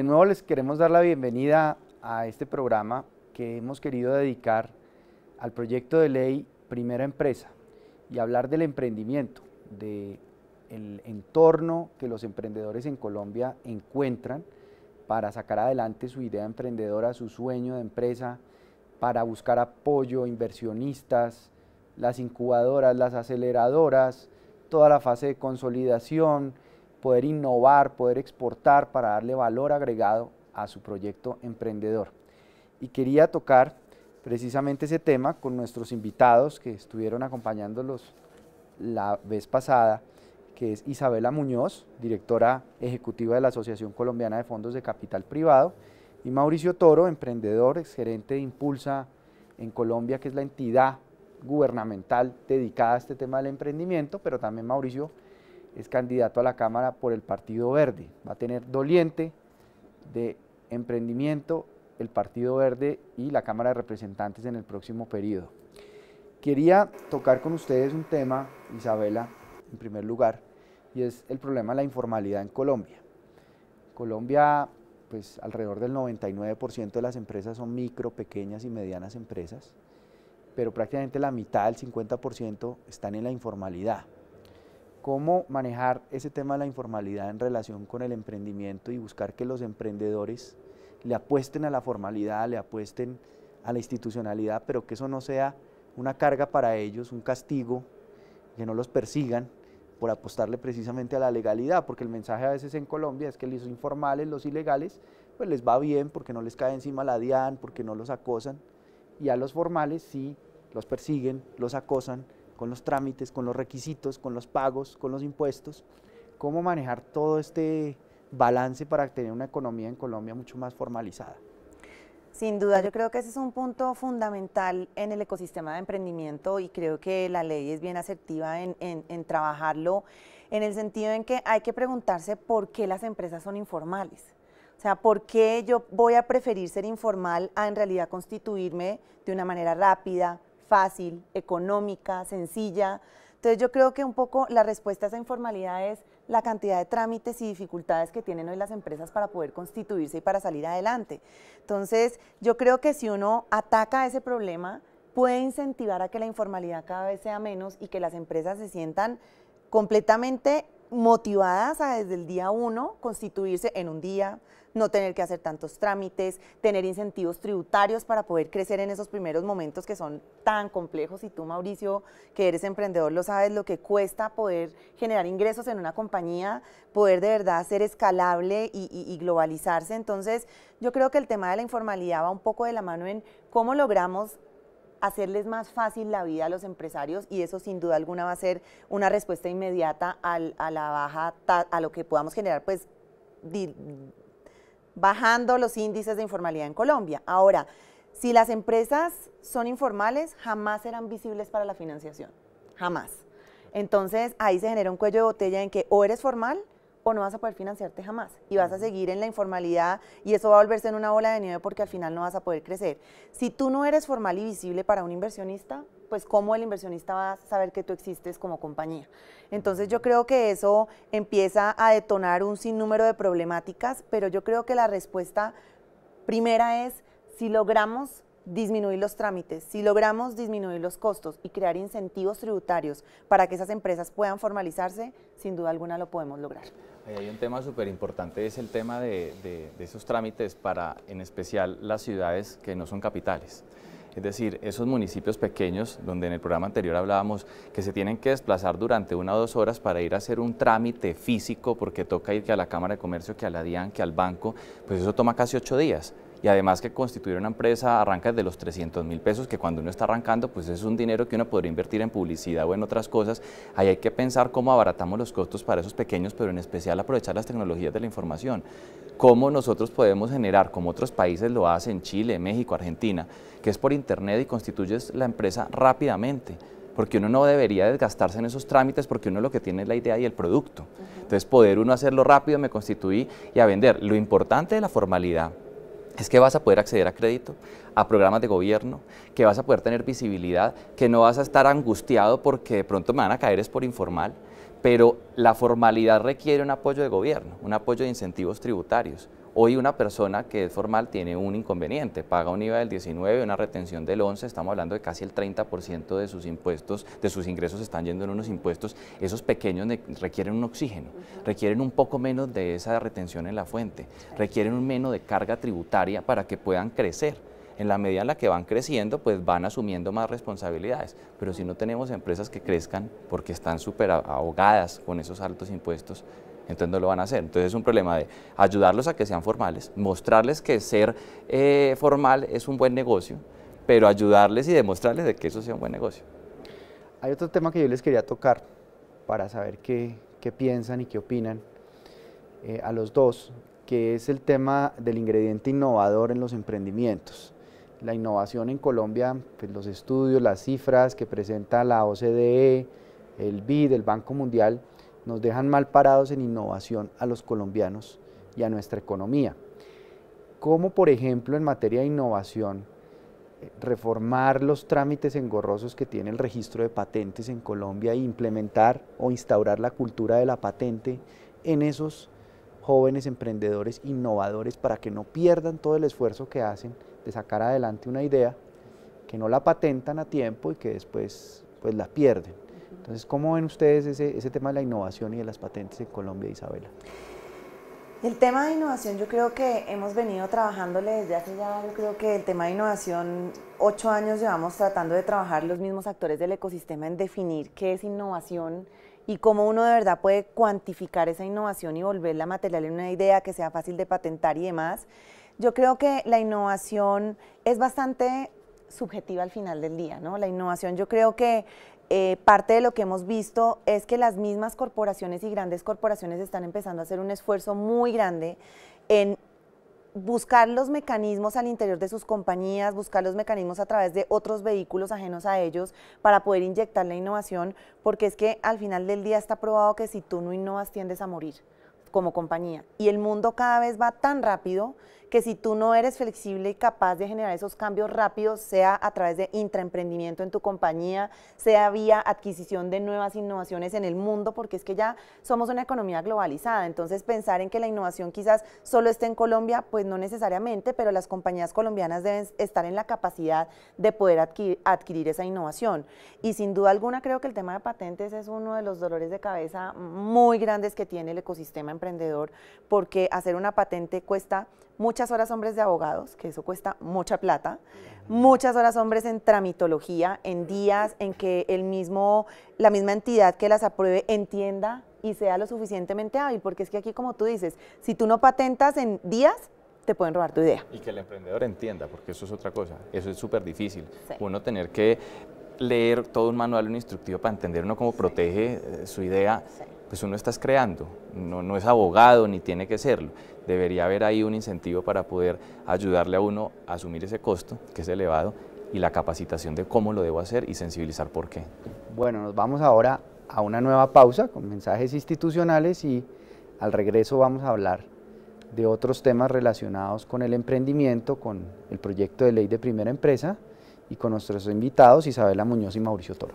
De nuevo les queremos dar la bienvenida a este programa que hemos querido dedicar al proyecto de ley Primera Empresa y hablar del emprendimiento, del entorno que los emprendedores en Colombia encuentran para sacar adelante su idea emprendedora, su sueño de empresa, para buscar apoyo, inversionistas, las incubadoras, las aceleradoras, toda la fase de consolidación, poder innovar, poder exportar para darle valor agregado a su proyecto emprendedor. Y quería tocar precisamente ese tema con nuestros invitados que estuvieron acompañándolos la vez pasada, que es Isabela Muñoz, directora ejecutiva de la Asociación Colombiana de Fondos de Capital Privado, y Mauricio Toro, emprendedor, exgerente de Impulsa en Colombia, que es la entidad gubernamental dedicada a este tema del emprendimiento, pero también Mauricio es candidato a la Cámara por el Partido Verde. Va a tener doliente de emprendimiento el Partido Verde y la Cámara de Representantes en el próximo periodo. Quería tocar con ustedes un tema, Isabela, en primer lugar, y es el problema de la informalidad en Colombia. Colombia, pues alrededor del 99% de las empresas son micro, pequeñas y medianas empresas, pero prácticamente la mitad, el 50%, están en la informalidad cómo manejar ese tema de la informalidad en relación con el emprendimiento y buscar que los emprendedores le apuesten a la formalidad, le apuesten a la institucionalidad, pero que eso no sea una carga para ellos, un castigo, que no los persigan por apostarle precisamente a la legalidad, porque el mensaje a veces en Colombia es que los informales, los ilegales, pues les va bien porque no les cae encima la DIAN, porque no los acosan, y a los formales sí los persiguen, los acosan, con los trámites, con los requisitos, con los pagos, con los impuestos, cómo manejar todo este balance para tener una economía en Colombia mucho más formalizada. Sin duda, yo creo que ese es un punto fundamental en el ecosistema de emprendimiento y creo que la ley es bien asertiva en, trabajarlo en el sentido en que hay que preguntarse por qué las empresas son informales. O sea, ¿por qué yo voy a preferir ser informal a en realidad constituirme de una manera rápida, fácil, económica, sencilla. Entonces yo creo que un poco la respuesta a esa informalidad es la cantidad de trámites y dificultades que tienen hoy las empresas para poder constituirse y para salir adelante. Entonces yo creo que si uno ataca ese problema, puede incentivar a que la informalidad cada vez sea menos y que las empresas se sientan completamente motivadas a desde el día uno constituirse en un día, no tener que hacer tantos trámites, tener incentivos tributarios para poder crecer en esos primeros momentos que son tan complejos. Y tú, Mauricio, que eres emprendedor, lo sabes, lo que cuesta poder generar ingresos en una compañía, poder de verdad ser escalable y, globalizarse. Entonces, yo creo que el tema de la informalidad va un poco de la mano en cómo logramos hacerles más fácil la vida a los empresarios y eso sin duda alguna va a ser una respuesta inmediata a la baja, a lo que podamos generar pues bajando los índices de informalidad en Colombia. Ahora, si las empresas son informales, jamás serán visibles para la financiación, jamás. Entonces ahí se genera un cuello de botella en que o eres formal o no vas a poder financiarte jamás y vas a seguir en la informalidad y eso va a volverse en una bola de nieve porque al final no vas a poder crecer. Si tú no eres formal y visible para un inversionista, pues cómo el inversionista va a saber que tú existes como compañía. Entonces yo creo que eso empieza a detonar un sinnúmero de problemáticas, pero yo creo que la respuesta primera es si logramos disminuir los trámites, si logramos disminuir los costos y crear incentivos tributarios para que esas empresas puedan formalizarse, sin duda alguna lo podemos lograr. hay un tema súper importante, es el tema de, esos trámites para, en especial, las ciudades que no son capitales. Es decir, esos municipios pequeños donde en el programa anterior hablábamos que se tienen que desplazar durante una o dos horas para ir a hacer un trámite físico porque toca ir que a la Cámara de Comercio, que a la DIAN, que al banco, pues eso toma casi ocho días y además que constituir una empresa arranca desde los 300 mil pesos, que cuando uno está arrancando, pues es un dinero que uno podría invertir en publicidad o en otras cosas. Ahí hay que pensar cómo abaratamos los costos para esos pequeños, pero en especial aprovechar las tecnologías de la información. Cómo nosotros podemos generar, como otros países lo hacen, Chile, México, Argentina, que es por internet y constituyes la empresa rápidamente porque uno no debería desgastarse en esos trámites porque uno lo que tiene es la idea y el producto. Entonces poder uno hacerlo rápido, me constituí y a vender. Lo importante de la formalidad es que vas a poder acceder a crédito, a programas de gobierno, que vas a poder tener visibilidad, que no vas a estar angustiado porque de pronto me van a caer es por informal, pero la formalidad requiere un apoyo de gobierno, un apoyo de incentivos tributarios. Hoy una persona que es formal tiene un inconveniente, paga un IVA del 19, una retención del 11, estamos hablando de casi el 30% de sus impuestos, de sus ingresos están yendo en unos impuestos. Esos pequeños requieren un oxígeno, requieren un poco menos de esa retención en la fuente, requieren un menos de carga tributaria para que puedan crecer en la medida en la que van creciendo, pues van asumiendo más responsabilidades. Pero si no tenemos empresas que crezcan porque están súper ahogadas con esos altos impuestos, entonces no lo van a hacer. Entonces es un problema de ayudarlos a que sean formales, mostrarles que ser eh, formal es un buen negocio, pero ayudarles y demostrarles de que eso sea un buen negocio. Hay otro tema que yo les quería tocar para saber qué, qué piensan y qué opinan eh, a los dos, que es el tema del ingrediente innovador en los emprendimientos. La innovación en Colombia, pues, los estudios, las cifras que presenta la OCDE, el BID, el Banco Mundial, nos dejan mal parados en innovación a los colombianos y a nuestra economía. Como por ejemplo en materia de innovación, eh, reformar los trámites engorrosos que tiene el registro de patentes en Colombia e implementar o instaurar la cultura de la patente en esos jóvenes emprendedores innovadores para que no pierdan todo el esfuerzo que hacen de sacar adelante una idea, que no la patentan a tiempo y que después pues la pierden. Entonces, ¿cómo ven ustedes ese, tema de la innovación y de las patentes en Colombia, Isabela? El tema de innovación, yo creo que hemos venido trabajándole desde hace ya, yo creo que el tema de innovación, ocho años llevamos tratando de trabajar los mismos actores del ecosistema en definir qué es innovación y cómo uno de verdad puede cuantificar esa innovación y volverla material en una idea que sea fácil de patentar y demás. Yo creo que la innovación es bastante subjetiva al final del día, ¿no? La innovación yo creo que eh, parte de lo que hemos visto es que las mismas corporaciones y grandes corporaciones están empezando a hacer un esfuerzo muy grande en buscar los mecanismos al interior de sus compañías, buscar los mecanismos a través de otros vehículos ajenos a ellos para poder inyectar la innovación, porque es que al final del día está probado que si tú no innovas tiendes a morir como compañía. Y el mundo cada vez va tan rápido que si tú no eres flexible y capaz de generar esos cambios rápidos, sea a través de intraemprendimiento en tu compañía, sea vía adquisición de nuevas innovaciones en el mundo, porque es que ya somos una economía globalizada, entonces pensar en que la innovación quizás solo esté en Colombia, pues no necesariamente, pero las compañías colombianas deben estar en la capacidad de poder adquirir, adquirir esa innovación. Y sin duda alguna creo que el tema de patentes es uno de los dolores de cabeza muy grandes que tiene el ecosistema emprendedor, porque hacer una patente cuesta muchas horas hombres de abogados, que eso cuesta mucha plata, muchas horas hombres en tramitología, en días en que el mismo, la misma entidad que las apruebe entienda y sea lo suficientemente hábil, porque es que aquí como tú dices, si tú no patentas en días, te pueden robar tu idea. Y que el emprendedor entienda, porque eso es otra cosa, eso es súper difícil. Uno tener que leer todo un manual, un instructivo para entender uno cómo protege eh, su idea pues uno está creando, no, no es abogado ni tiene que serlo. Debería haber ahí un incentivo para poder ayudarle a uno a asumir ese costo, que es elevado, y la capacitación de cómo lo debo hacer y sensibilizar por qué. Bueno, nos vamos ahora a una nueva pausa con mensajes institucionales y al regreso vamos a hablar de otros temas relacionados con el emprendimiento, con el proyecto de ley de primera empresa y con nuestros invitados Isabela Muñoz y Mauricio Toro.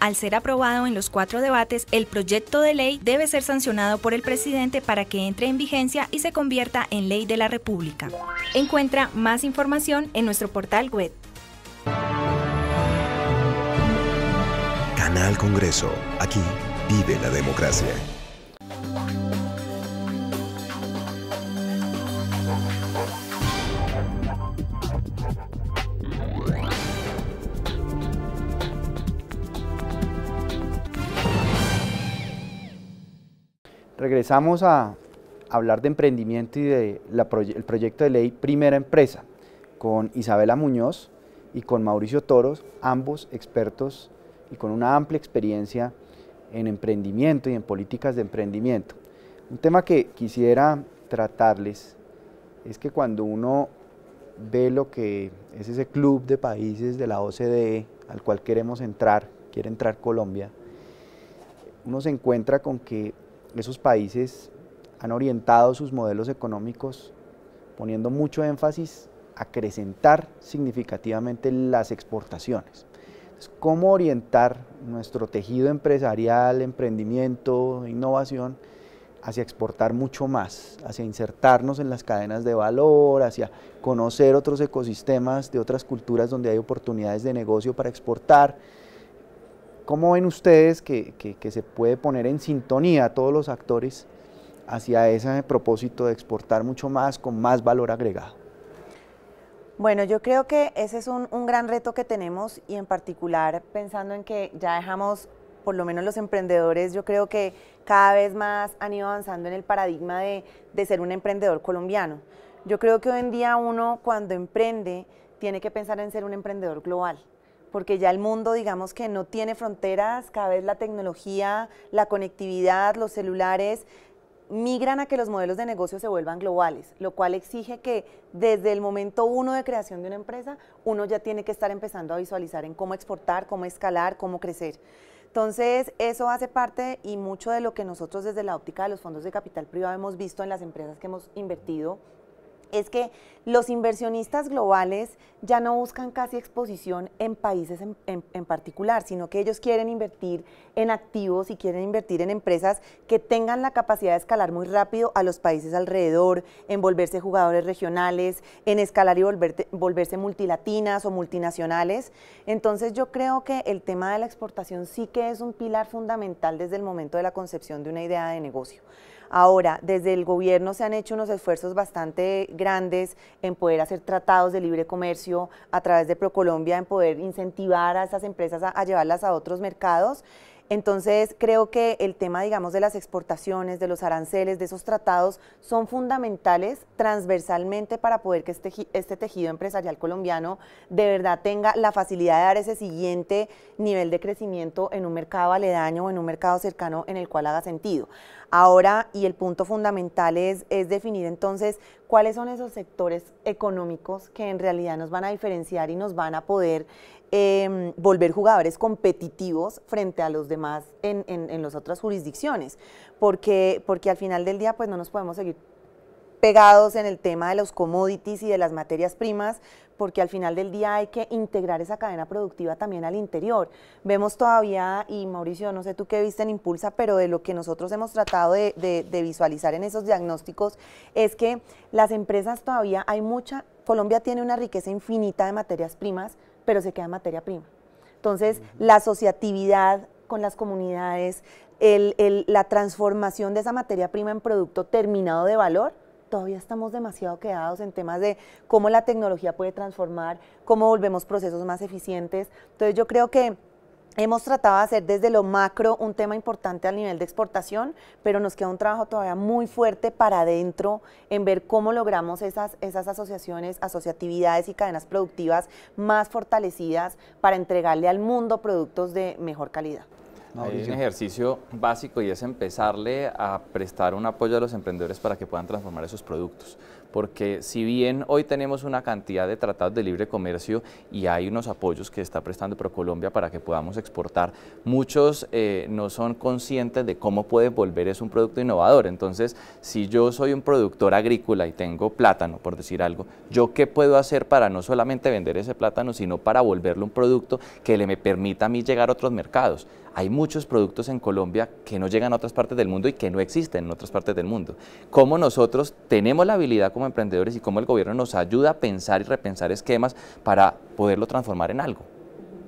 Al ser aprobado en los cuatro debates, el proyecto de ley debe ser sancionado por el presidente para que entre en vigencia y se convierta en ley de la República. Encuentra más información en nuestro portal web. Canal Congreso. Aquí vive la democracia. Regresamos a hablar de emprendimiento y del proyecto de ley Primera Empresa con Isabela Muñoz y con Mauricio Toros, ambos expertos y con una amplia experiencia en emprendimiento y en políticas de emprendimiento. Un tema que quisiera tratarles es que cuando uno ve lo que es ese club de países de la OCDE al cual queremos entrar, quiere entrar Colombia, uno se encuentra con que esos países han orientado sus modelos económicos poniendo mucho énfasis a acrecentar significativamente las exportaciones. ¿Cómo orientar nuestro tejido empresarial, emprendimiento, innovación hacia exportar mucho más, hacia insertarnos en las cadenas de valor, hacia conocer otros ecosistemas de otras culturas donde hay oportunidades de negocio para exportar? ¿Cómo ven ustedes que, se puede poner en sintonía a todos los actores hacia ese propósito de exportar mucho más con más valor agregado? Bueno, yo creo que ese es un, gran reto que tenemos y en particular pensando en que ya dejamos, por lo menos los emprendedores, yo creo que cada vez más han ido avanzando en el paradigma de, de ser un emprendedor colombiano. Yo creo que hoy en día uno cuando emprende tiene que pensar en ser un emprendedor global porque ya el mundo, digamos que no tiene fronteras, cada vez la tecnología, la conectividad, los celulares migran a que los modelos de negocio se vuelvan globales, lo cual exige que desde el momento uno de creación de una empresa, uno ya tiene que estar empezando a visualizar en cómo exportar, cómo escalar, cómo crecer. Entonces, eso hace parte y mucho de lo que nosotros desde la óptica de los fondos de capital privado hemos visto en las empresas que hemos invertido es que los inversionistas globales ya no buscan casi exposición en países en, particular, sino que ellos quieren invertir en activos y quieren invertir en empresas que tengan la capacidad de escalar muy rápido a los países alrededor, en volverse jugadores regionales, en escalar y volverse multilatinas o multinacionales. Entonces yo creo que el tema de la exportación sí que es un pilar fundamental desde el momento de la concepción de una idea de negocio. Ahora, desde el gobierno se han hecho unos esfuerzos bastante grandes en poder hacer tratados de libre comercio a través de ProColombia, en poder incentivar a esas empresas a, a llevarlas a otros mercados. Entonces, creo que el tema, digamos, de las exportaciones, de los aranceles, de esos tratados, son fundamentales transversalmente para poder que este, este, tejido empresarial colombiano de verdad tenga la facilidad de dar ese siguiente nivel de crecimiento en un mercado aledaño o en un mercado cercano en el cual haga sentido. Ahora, y el punto fundamental es definir entonces cuáles son esos sectores económicos que en realidad nos van a diferenciar y nos van a poder Em, volver jugadores competitivos frente a los demás en, las otras jurisdicciones, porque, al final del día pues no nos podemos seguir pegados en el tema de los commodities y de las materias primas, porque al final del día hay que integrar esa cadena productiva también al interior. Vemos todavía, y Mauricio, no sé tú qué viste en Impulsa, pero de lo que nosotros hemos tratado de visualizar en esos diagnósticos es que las empresas todavía hay mucha, Colombia tiene una riqueza infinita de materias primas, pero se queda materia prima. Entonces, la asociatividad con las comunidades, la transformación de esa materia prima en producto terminado de valor, todavía estamos demasiado quedados en temas de cómo la tecnología puede transformar, cómo volvemos procesos más eficientes. Entonces, yo creo que Hemos tratado de hacer desde lo macro un tema importante al nivel de exportación, pero nos queda un trabajo todavía muy fuerte para adentro en ver cómo logramos esas, esas asociaciones, asociatividades y cadenas productivas más fortalecidas para entregarle al mundo productos de mejor calidad. Es un ejercicio básico y es empezarle a prestar un apoyo a los emprendedores para que puedan transformar esos productos porque si bien hoy tenemos una cantidad de tratados de libre comercio y hay unos apoyos que está prestando ProColombia para que podamos exportar, muchos eh, no son conscientes de cómo puede volver es un producto innovador. Entonces, si yo soy un productor agrícola y tengo plátano, por decir algo, ¿yo qué puedo hacer para no solamente vender ese plátano, sino para volverlo un producto que le me permita a mí llegar a otros mercados? hay muchos productos en Colombia que no llegan a otras partes del mundo y que no existen en otras partes del mundo. Cómo nosotros tenemos la habilidad como emprendedores y cómo el gobierno nos ayuda a pensar y repensar esquemas para poderlo transformar en algo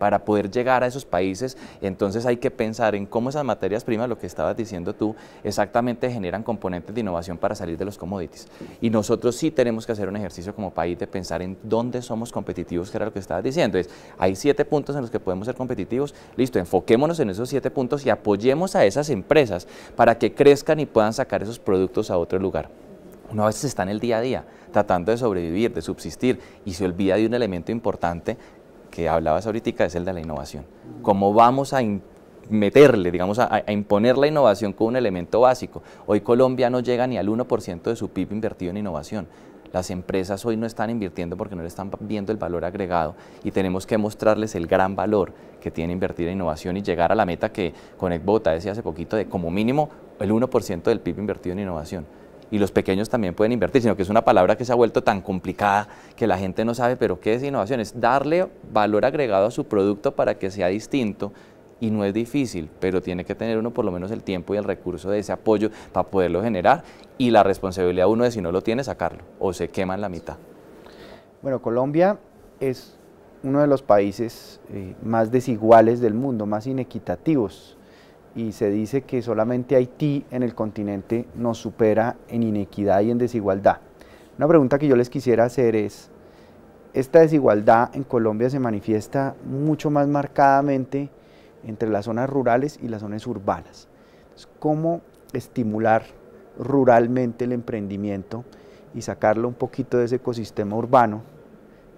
para poder llegar a esos países, entonces hay que pensar en cómo esas materias primas, lo que estabas diciendo tú, exactamente generan componentes de innovación para salir de los commodities. Y nosotros sí tenemos que hacer un ejercicio como país de pensar en dónde somos competitivos, que era lo que estabas diciendo. Es, hay siete puntos en los que podemos ser competitivos, listo, enfoquémonos en esos siete puntos y apoyemos a esas empresas para que crezcan y puedan sacar esos productos a otro lugar. Uno a veces está en el día a día, tratando de sobrevivir, de subsistir, y se olvida de un elemento importante que hablabas ahorita es el de la innovación. ¿Cómo vamos a meterle, digamos, a, imponer la innovación como un elemento básico? Hoy Colombia no llega ni al 1% de su PIB invertido en innovación. Las empresas hoy no están invirtiendo porque no le están viendo el valor agregado y tenemos que mostrarles el gran valor que tiene invertir en innovación y llegar a la meta que Conect Bogotá decía hace poquito de como mínimo el 1% del PIB invertido en innovación y los pequeños también pueden invertir, sino que es una palabra que se ha vuelto tan complicada que la gente no sabe, pero ¿qué es innovación? Es darle valor agregado a su producto para que sea distinto y no es difícil, pero tiene que tener uno por lo menos el tiempo y el recurso de ese apoyo para poderlo generar y la responsabilidad uno de si no lo tiene sacarlo o se quema en la mitad. Bueno, Colombia es uno de los países eh, más desiguales del mundo, más inequitativos y se dice que solamente Haití en el continente nos supera en inequidad y en desigualdad. Una pregunta que yo les quisiera hacer es, esta desigualdad en Colombia se manifiesta mucho más marcadamente entre las zonas rurales y las zonas urbanas. ¿Cómo estimular ruralmente el emprendimiento y sacarlo un poquito de ese ecosistema urbano,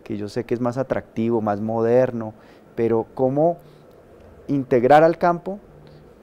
que yo sé que es más atractivo, más moderno, pero cómo integrar al campo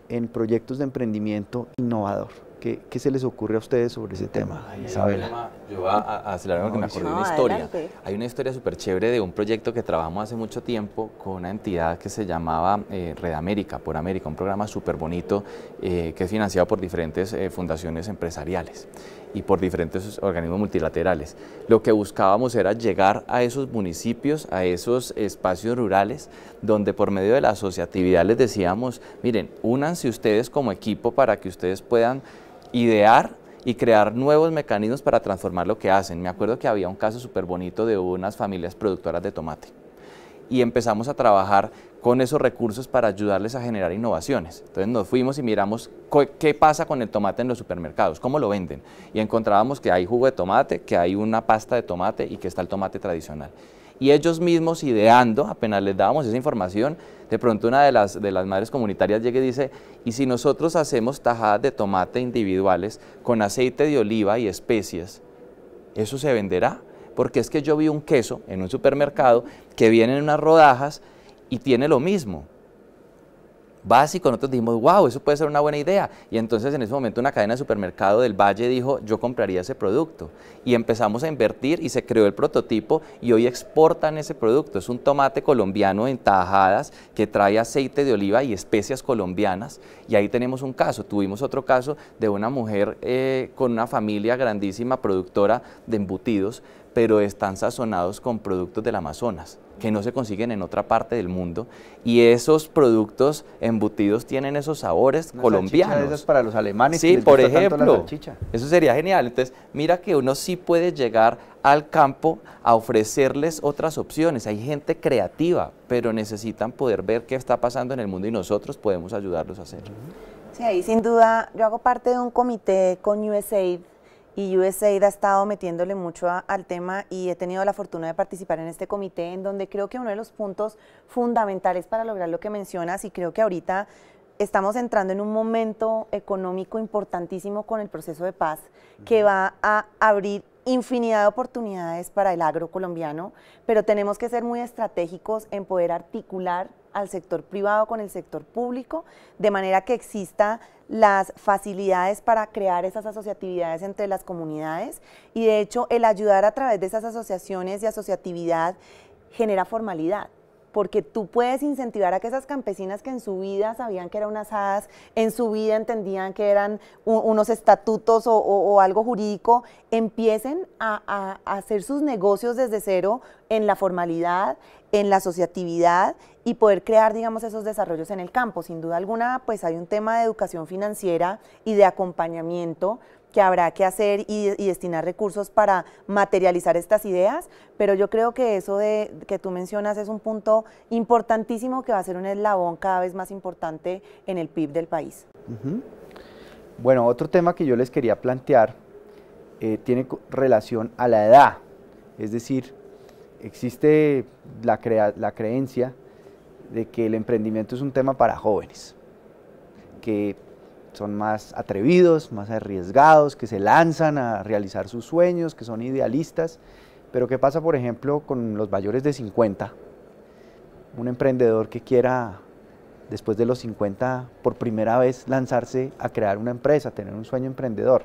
en proyectos de emprendimiento innovador. ¿Qué, se les ocurre a ustedes sobre ese tema, Isabela? Yo voy a, acelerar porque me acuerdo de una historia. Hay una historia súper chévere de un proyecto que trabajamos hace mucho tiempo con una entidad que se llamaba eh, Red América, por América, un programa súper bonito eh, que es financiado por diferentes eh, fundaciones empresariales y por diferentes organismos multilaterales. Lo que buscábamos era llegar a esos municipios, a esos espacios rurales, donde por medio de la asociatividad les decíamos, miren, únanse ustedes como equipo para que ustedes puedan idear y crear nuevos mecanismos para transformar lo que hacen. Me acuerdo que había un caso súper bonito de unas familias productoras de tomate y empezamos a trabajar con esos recursos para ayudarles a generar innovaciones. Entonces nos fuimos y miramos qué pasa con el tomate en los supermercados, cómo lo venden. Y encontrábamos que hay jugo de tomate, que hay una pasta de tomate y que está el tomate tradicional. Y ellos mismos ideando, apenas les dábamos esa información, de pronto una de las, de las madres comunitarias llega y dice, ¿y si nosotros hacemos tajadas de tomate individuales con aceite de oliva y especias, eso se venderá? Porque es que yo vi un queso en un supermercado que viene en unas rodajas y tiene lo mismo básico, nosotros dijimos, wow, eso puede ser una buena idea. Y entonces en ese momento una cadena de supermercado del Valle dijo, yo compraría ese producto. Y empezamos a invertir y se creó el prototipo y hoy exportan ese producto. Es un tomate colombiano en tajadas que trae aceite de oliva y especias colombianas. Y ahí tenemos un caso. Tuvimos otro caso de una mujer eh, con una familia grandísima productora de embutidos pero están sazonados con productos del Amazonas, que no se consiguen en otra parte del mundo. Y esos productos embutidos tienen esos sabores colombianos. es para los alemanes. Sí, por ejemplo. eso sería genial. Entonces, mira que uno sí puede llegar al campo a ofrecerles otras opciones. Hay gente creativa, pero necesitan poder ver qué está pasando en el mundo y nosotros podemos ayudarlos a hacerlo. Sí, ahí sin duda, yo hago parte de un comité con USAID y USAID ha estado metiéndole mucho al tema y he tenido la fortuna de participar en este comité en donde creo que uno de los puntos fundamentales para lograr lo que mencionas y creo que ahorita estamos entrando en un momento económico importantísimo con el proceso de paz que va a abrir infinidad de oportunidades para el agro colombiano, pero tenemos que ser muy estratégicos en poder articular al sector privado con el sector público, de manera que exista las facilidades para crear esas asociatividades entre las comunidades y de hecho el ayudar a través de esas asociaciones y asociatividad genera formalidad porque tú puedes incentivar a que esas campesinas que en su vida sabían que eran unas hadas, en su vida entendían que eran unos estatutos o, algo jurídico, empiecen a, a hacer sus negocios desde cero en la formalidad, en la asociatividad y poder crear, digamos, esos desarrollos en el campo. Sin duda alguna, pues hay un tema de educación financiera y de acompañamiento que habrá que hacer y, destinar recursos para materializar estas ideas, pero yo creo que eso de, que tú mencionas es un punto importantísimo que va a ser un eslabón cada vez más importante en el PIB del país. Bueno, otro tema que yo les quería plantear eh, tiene relación a la edad, es decir, existe la, la creencia de que el emprendimiento es un tema para jóvenes, que son más atrevidos, más arriesgados, que se lanzan a realizar sus sueños, que son idealistas. Pero ¿qué pasa, por ejemplo, con los mayores de 50? Un emprendedor que quiera, después de los 50, por primera vez lanzarse a crear una empresa, tener un sueño emprendedor.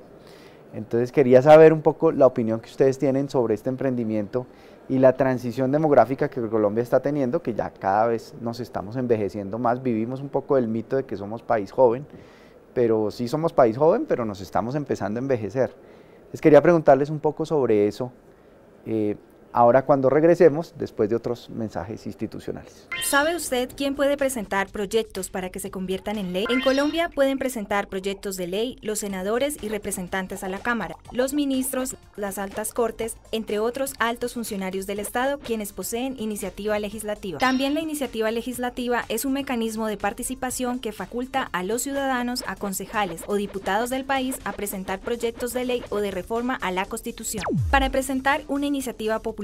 Entonces quería saber un poco la opinión que ustedes tienen sobre este emprendimiento y la transición demográfica que Colombia está teniendo, que ya cada vez nos estamos envejeciendo más, vivimos un poco del mito de que somos país joven pero sí somos país joven, pero nos estamos empezando a envejecer. Les quería preguntarles un poco sobre eso. Eh, ahora cuando regresemos después de otros mensajes institucionales. ¿Sabe usted quién puede presentar proyectos para que se conviertan en ley? En Colombia pueden presentar proyectos de ley los senadores y representantes a la Cámara, los ministros, las altas cortes, entre otros altos funcionarios del Estado quienes poseen iniciativa legislativa. También la iniciativa legislativa es un mecanismo de participación que faculta a los ciudadanos, a concejales o diputados del país a presentar proyectos de ley o de reforma a la Constitución. Para presentar una iniciativa popular,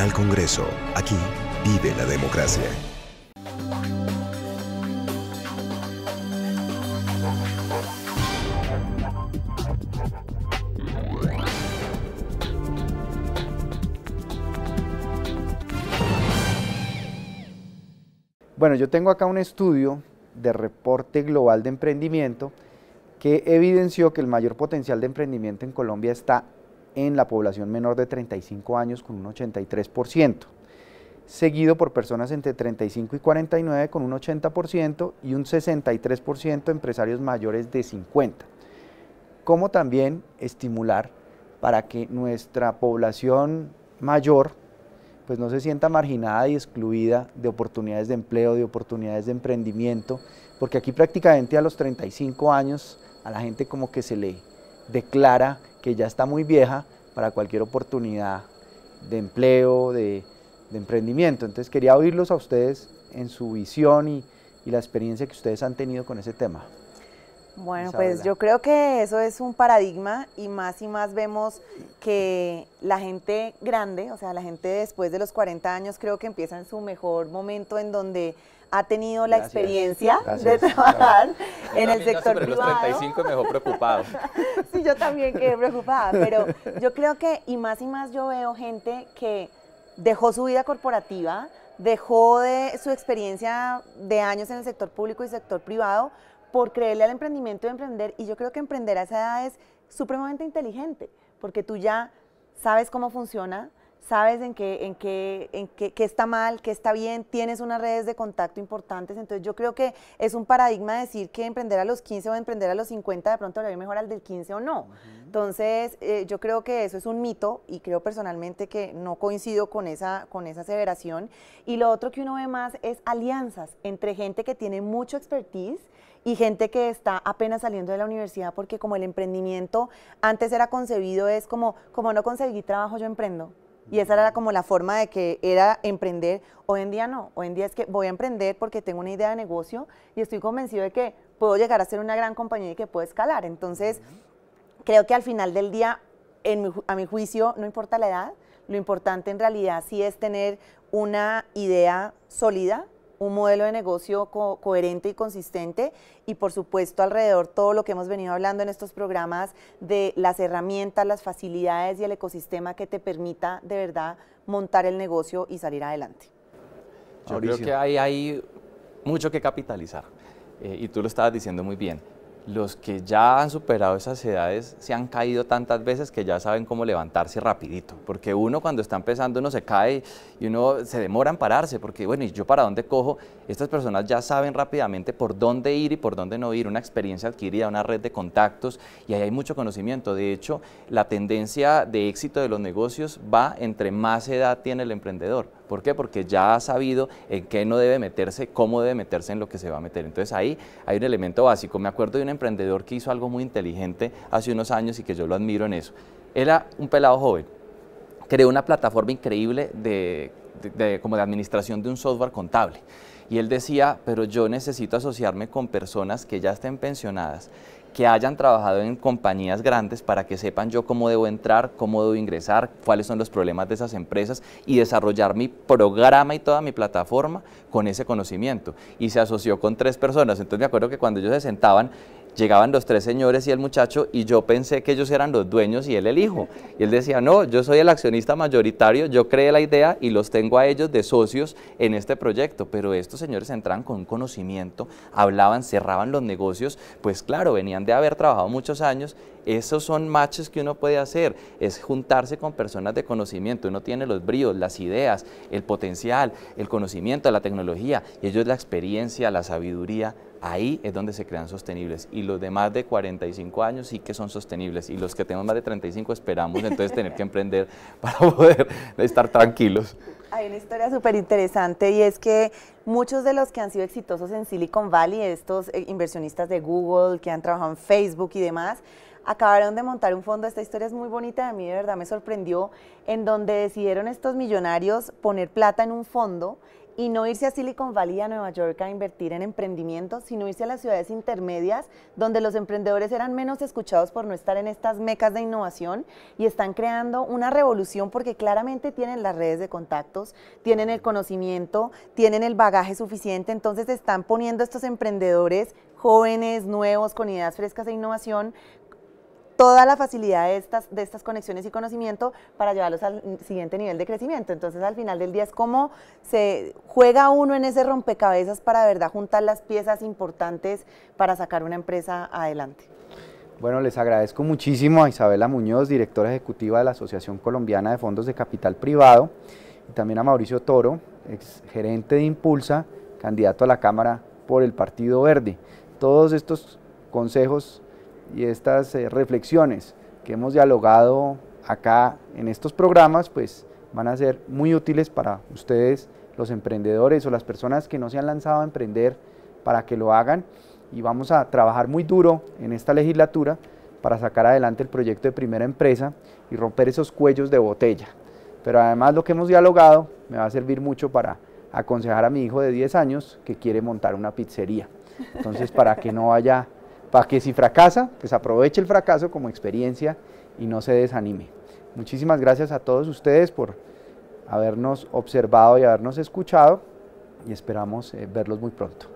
Al Congreso. Aquí vive la democracia. Bueno, yo tengo acá un estudio de reporte global de emprendimiento que evidenció que el mayor potencial de emprendimiento en Colombia está en la población menor de 35 años con un 83%, seguido por personas entre 35 y 49 con un 80% y un 63% empresarios mayores de 50, ¿Cómo también estimular para que nuestra población mayor pues no se sienta marginada y excluida de oportunidades de empleo, de oportunidades de emprendimiento, porque aquí prácticamente a los 35 años a la gente como que se le declara que ya está muy vieja para cualquier oportunidad de empleo, de, emprendimiento. Entonces quería oírlos a ustedes en su visión y la experiencia que ustedes han tenido con ese tema. Bueno, pues yo creo que eso es un paradigma y más y más vemos que la gente grande, o sea, la gente después de los 40 años creo que empieza en su mejor momento en donde ha tenido la experiencia de trabajar en el sector privado. los 35 preocupado. sí, yo también quedé preocupada, pero yo creo que y más y más yo veo gente que dejó su vida corporativa, dejó de su experiencia de años en el sector público y sector privado por creerle al emprendimiento y emprender. Y yo creo que emprender a esa edad es supremamente inteligente, porque tú ya sabes cómo funciona, sabes en qué, en qué, en qué, está mal, qué está bien, tienes unas redes de contacto importantes, entonces yo creo que es un paradigma decir que emprender a los 15 o emprender a los 50 de pronto a va mejor al del 15 o no. Entonces eh, yo creo que eso es un mito y creo personalmente que no coincido con esa, con esa aseveración. Y lo otro que uno ve más es alianzas entre gente que tiene mucho expertise y gente que está apenas saliendo de la universidad porque como el emprendimiento antes era concebido es como, como no conseguí trabajo, yo emprendo. Y esa era como la forma de que era emprender. Hoy en día no, hoy en día es que voy a emprender porque tengo una idea de negocio y estoy convencido de que puedo llegar a ser una gran compañía y que puedo escalar. Entonces, creo que al final del día, a mi juicio, no importa la edad, lo importante en realidad sí es tener una idea sólida, un modelo de negocio coherente y consistente y por supuesto alrededor todo lo que hemos venido hablando en estos programas de las herramientas, las facilidades y el ecosistema que te permita de verdad montar el negocio y salir adelante. Yo creo que hay, hay mucho que capitalizar eh, y tú lo estabas diciendo muy bien los que ya han superado esas edades se han caído tantas veces que ya saben cómo levantarse rapidito, porque uno cuando está empezando uno se cae y uno se demora en pararse, porque bueno, ¿y yo para dónde cojo? Estas personas ya saben rápidamente por dónde ir y por dónde no ir, una experiencia adquirida, una red de contactos y ahí hay mucho conocimiento. De hecho, la tendencia de éxito de los negocios va entre más edad tiene el emprendedor. ¿Por qué? Porque ya ha sabido en qué no debe meterse, cómo debe meterse en lo que se va a meter. Entonces ahí hay un elemento básico. Me acuerdo de un emprendedor que hizo algo muy inteligente hace unos años y que yo lo admiro en eso. Era un pelado joven. Creó una plataforma increíble como de administración de un software contable. Y él decía, pero yo necesito asociarme con personas que ya estén pensionadas que hayan trabajado en compañías grandes para que sepan yo cómo debo entrar, cómo debo ingresar, cuáles son los problemas de esas empresas y desarrollar mi programa y toda mi plataforma con ese conocimiento. Y se asoció con tres personas. Entonces me acuerdo que cuando ellos se sentaban, llegaban los tres señores y el muchacho y yo pensé que ellos eran los dueños y él el hijo. Y él decía, no, yo soy el accionista mayoritario, yo creé la idea y los tengo a ellos de socios en este proyecto. Pero estos señores entraban con conocimiento, hablaban, cerraban los negocios, pues claro, venían de haber trabajado muchos años. Esos son matches que uno puede hacer, es juntarse con personas de conocimiento. Uno tiene los bríos, las ideas, el potencial, el conocimiento, la tecnología, y ellos la experiencia, la sabiduría ahí es donde se crean sostenibles. Y los de más de 45 años sí que son sostenibles. Y los que tenemos más de 35 esperamos entonces tener que emprender para poder estar tranquilos. Hay una historia súper interesante y es que muchos de los que han sido exitosos en Silicon Valley, estos eh, inversionistas de Google, que han trabajado en Facebook y demás, acabaron de montar un fondo. Esta historia es muy bonita, de mí de verdad me sorprendió, en donde decidieron estos millonarios poner plata en un fondo y no irse a Silicon Valley a Nueva York a invertir en emprendimiento, sino irse a las ciudades intermedias donde los emprendedores eran menos escuchados por no estar en estas mecas de innovación y están creando una revolución porque claramente tienen las redes de contactos, tienen el conocimiento, tienen el bagaje suficiente, entonces están poniendo estos emprendedores jóvenes, nuevos, con ideas frescas e innovación, toda la facilidad de estas, de estas conexiones y conocimiento para llevarlos al siguiente nivel de crecimiento. Entonces, al final del día es como se juega uno en ese rompecabezas para, de verdad, juntar las piezas importantes para sacar una empresa adelante. Bueno, les agradezco muchísimo a Isabela Muñoz, directora ejecutiva de la Asociación Colombiana de Fondos de Capital Privado, y también a Mauricio Toro, ex gerente de Impulsa, candidato a la Cámara por el Partido Verde. Todos estos consejos y estas eh, reflexiones que hemos dialogado acá en estos programas, pues van a ser muy útiles para ustedes, los emprendedores o las personas que no se han lanzado a emprender, para que lo hagan. Y vamos a trabajar muy duro en esta legislatura para sacar adelante el proyecto de primera empresa y romper esos cuellos de botella. Pero además lo que hemos dialogado me va a servir mucho para aconsejar a mi hijo de 10 años que quiere montar una pizzería. Entonces, para que no haya para que si fracasa, pues aproveche el fracaso como experiencia y no se desanime. Muchísimas gracias a todos ustedes por habernos observado y habernos escuchado y esperamos eh, verlos muy pronto.